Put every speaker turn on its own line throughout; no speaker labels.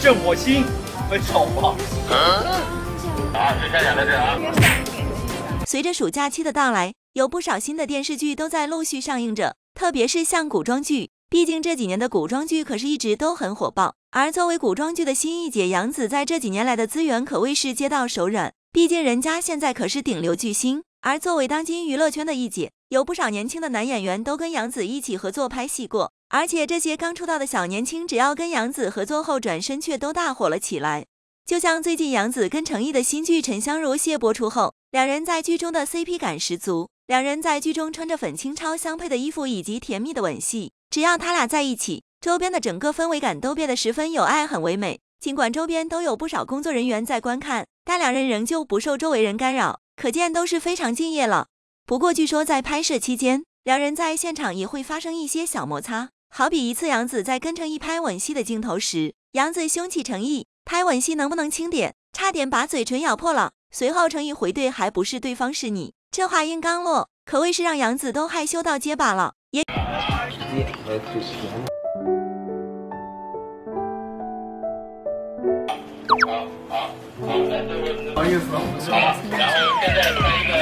这火星分手了啊！别瞎讲了，别啊。随着暑假期的到来，有不少新的电视剧都在陆续上映着，特别是像古装剧。毕竟这几年的古装剧可是一直都很火爆。而作为古装剧的新一姐杨紫，在这几年来的资源可谓是接到手软。毕竟人家现在可是顶流巨星。而作为当今娱乐圈的一姐，有不少年轻的男演员都跟杨紫一起合作拍戏过。而且这些刚出道的小年轻，只要跟杨紫合作后，转身却都大火了起来。就像最近杨紫跟成毅的新剧《沉香如屑》播出后，两人在剧中的 CP 感十足。两人在剧中穿着粉青超相配的衣服，以及甜蜜的吻戏。只要他俩在一起，周边的整个氛围感都变得十分有爱，很唯美。尽管周边都有不少工作人员在观看，但两人仍旧不受周围人干扰，可见都是非常敬业了。不过据说在拍摄期间，两人在现场也会发生一些小摩擦。好比一次，杨子在跟成一拍吻戏的镜头时，杨子凶起成毅拍吻戏能不能轻点，差点把嘴唇咬破了。随后，成毅回怼，还不是对方是你。这话音刚落，可谓是让杨子都害羞到结巴了。也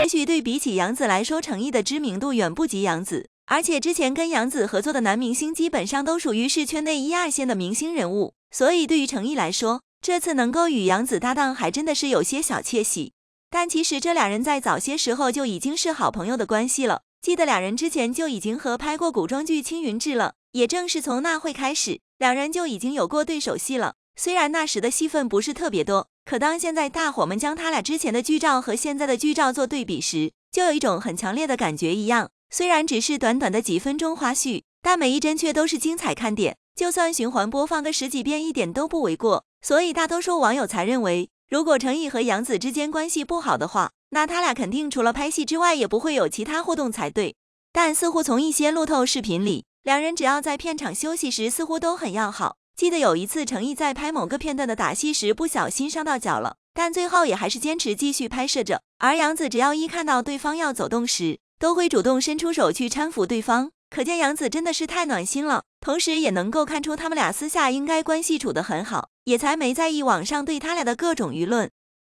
许对比起杨子来说，成毅的知名度远不及杨子。而且之前跟杨紫合作的男明星基本上都属于是圈内一二线的明星人物，所以对于程毅来说，这次能够与杨紫搭档，还真的是有些小窃喜。但其实这俩人在早些时候就已经是好朋友的关系了。记得俩人之前就已经和拍过古装剧《青云志》了，也正是从那会开始，两人就已经有过对手戏了。虽然那时的戏份不是特别多，可当现在大伙们将他俩之前的剧照和现在的剧照做对比时，就有一种很强烈的感觉一样。虽然只是短短的几分钟花絮，但每一帧却都是精彩看点。就算循环播放个十几遍，一点都不为过。所以大多数网友才认为，如果程毅和杨紫之间关系不好的话，那他俩肯定除了拍戏之外，也不会有其他互动才对。但似乎从一些路透视频里，两人只要在片场休息时，似乎都很要好。记得有一次程毅在拍某个片段的打戏时，不小心伤到脚了，但最后也还是坚持继续拍摄着。而杨紫只要一看到对方要走动时，都会主动伸出手去搀扶对方，可见杨子真的是太暖心了。同时，也能够看出他们俩私下应该关系处得很好，也才没在意网上对他俩的各种舆论。